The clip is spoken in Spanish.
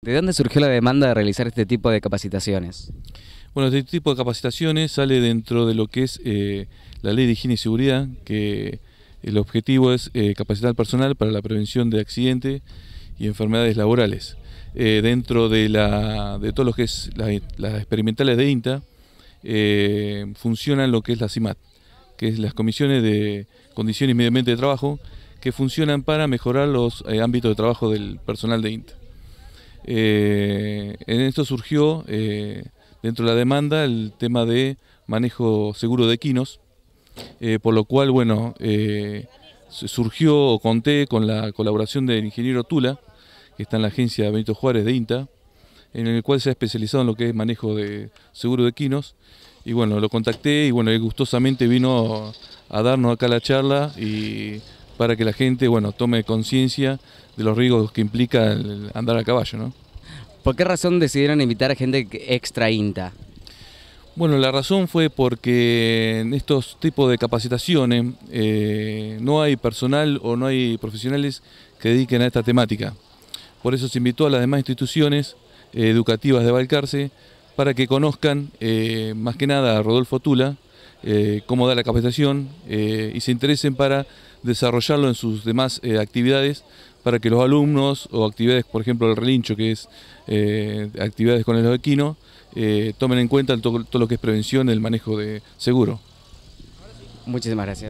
¿De dónde surgió la demanda de realizar este tipo de capacitaciones? Bueno, este tipo de capacitaciones sale dentro de lo que es eh, la ley de higiene y seguridad, que el objetivo es eh, capacitar al personal para la prevención de accidentes y enfermedades laborales. Eh, dentro de, la, de todo lo que es las experimentales de INTA, funcionan lo que es la CIMAT, que es las comisiones de condiciones y medio ambiente de trabajo, que funcionan para mejorar los ámbitos de trabajo del personal de INTA. Eh, en esto surgió eh, dentro de la demanda el tema de manejo seguro de equinos, eh, por lo cual, bueno, surgió, conté con la colaboración del ingeniero Tula, que está en la agencia Benito Juárez de INTA, en el cual se ha especializado en lo que es manejo de seguro de equinos. Y bueno, lo contacté y bueno, él gustosamente vino a darnos acá la charla y para que la gente, bueno, tome conciencia de los riesgos que implica andar a caballo, ¿no? ¿Por qué razón decidieron invitar a gente extra INTA? Bueno, la razón fue porque en estos tipos de capacitaciones eh, no hay personal o no hay profesionales que dediquen a esta temática. Por eso se invitó a las demás instituciones eh, educativas de Valcarce para que conozcan eh, más que nada a Rodolfo Tula, eh, cómo da la capacitación eh, y se interesen para desarrollarlo en sus demás eh, actividades para que los alumnos o actividades, por ejemplo, el relincho, que es actividades con el equinos, tomen en cuenta todo, lo que es prevención, el manejo de seguro. Muchísimas gracias.